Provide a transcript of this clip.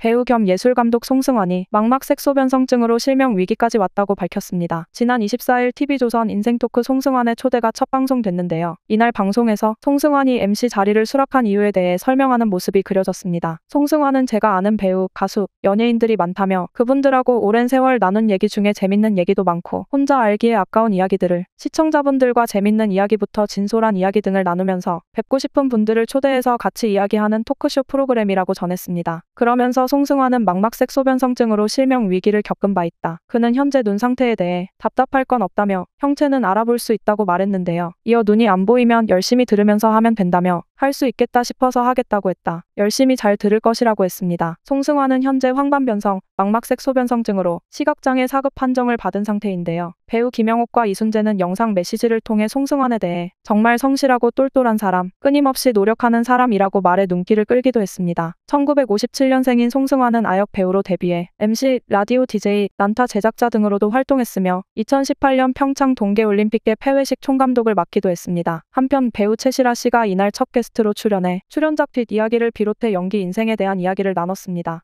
배우 겸 예술감독 송승환이 망막 색소변성증으로 실명 위기까지 왔다고 밝혔습니다. 지난 24일 TV조선 인생토크 송승환의 초대가 첫 방송됐는데요. 이날 방송에서 송승환이 MC 자리를 수락한 이유에 대해 설명하는 모습이 그려졌습니다. 송승환은 제가 아는 배우, 가수, 연예인들이 많다며 그분들하고 오랜 세월 나눈 얘기 중에 재밌는 얘기도 많고 혼자 알기에 아까운 이야기들을 시청자분들과 재밌는 이야기부터 진솔한 이야기 등을 나누면서 뵙고 싶은 분들을 초대해서 같이 이야기하는 토크쇼 프로그램이라고 전했습니다. 그러면서 송승환은 망막색 소변성증으로 실명 위기를 겪은 바 있다. 그는 현재 눈 상태에 대해 답답할 건 없다며 형체는 알아볼 수 있다고 말했는데요. 이어 눈이 안 보이면 열심히 들으면서 하면 된다며 할 수 있겠다 싶어서 하겠다고 했다. 열심히 잘 들을 것이라고 했습니다. 송승환은 현재 황반변성, 망막색 소변성증으로 시각장애 사급 판정을 받은 상태인데요. 배우 김영옥과 이순재는 영상 메시지를 통해 송승환에 대해 정말 성실하고 똘똘한 사람, 끊임없이 노력하는 사람이라고 말해 눈길을 끌기도 했습니다. 1957년생인 송 송승하는 아역 배우로 데뷔해 MC, 라디오 DJ, 난타 제작자 등으로도 활동했으며 2018년 평창 동계올림픽계 폐회식 총감독을 맡기도 했습니다. 한편 배우 채시라 씨가 이날 첫 게스트로 출연해 출연작 뒷 이야기를 비롯해 연기 인생에 대한 이야기를 나눴습니다.